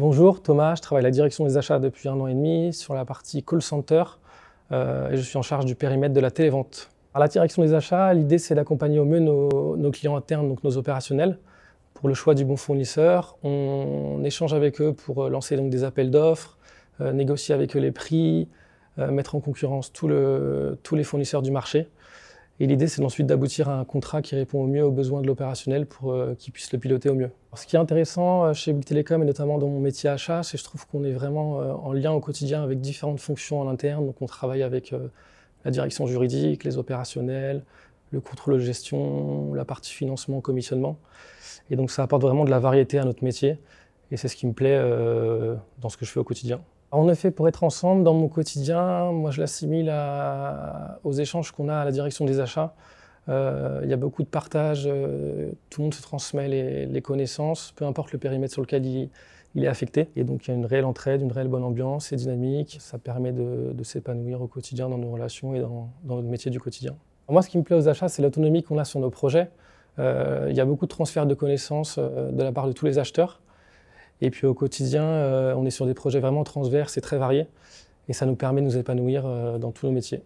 Bonjour Thomas, je travaille à la direction des achats depuis un an et demi sur la partie call center euh, et je suis en charge du périmètre de la télévente. À la direction des achats, l'idée c'est d'accompagner au mieux nos, clients internes, donc nos opérationnels, pour le choix du bon fournisseur. On, échange avec eux pour euh, lancer donc des appels d'offres, euh, négocier avec eux les prix, mettre en concurrence tous les fournisseurs du marché. Et l'idée, c'est ensuite d'aboutir à un contrat qui répond au mieux aux besoins de l'opérationnel pour euh, qu'il puisse le piloter au mieux. ce qui est intéressant euh, chez Bouygues Telecom et notamment dans mon métier achat, c'est que je trouve qu'on est vraiment euh, en lien au quotidien avec différentes fonctions à interne Donc on travaille avec la direction juridique, les opérationnels, le contrôle de gestion, la partie financement, commissionnement. Et donc ça apporte vraiment de la variété à notre métier. Et c'est ce qui me plaît euh, dans ce que je fais au quotidien. En effet, pour être ensemble, dans mon quotidien, moi je l'assimile aux échanges qu'on a à la direction des achats. Euh, il y a beaucoup de partage, euh, tout le monde se transmet les, connaissances, peu importe le périmètre sur lequel il, est affecté. Et donc il y a une réelle entraide, une réelle bonne ambiance, c'est dynamique, ça permet de, s'épanouir au quotidien dans nos relations et dans, dans notre métier du quotidien. moi ce qui me plaît aux achats, c'est l'autonomie qu'on a sur nos projets. Il y a beaucoup de transferts de connaissances de la part de tous les acheteurs. Et puis au quotidien, euh, on est sur des projets vraiment transverses et très variés. Et ça nous permet de nous épanouir euh, dans tous nos métiers.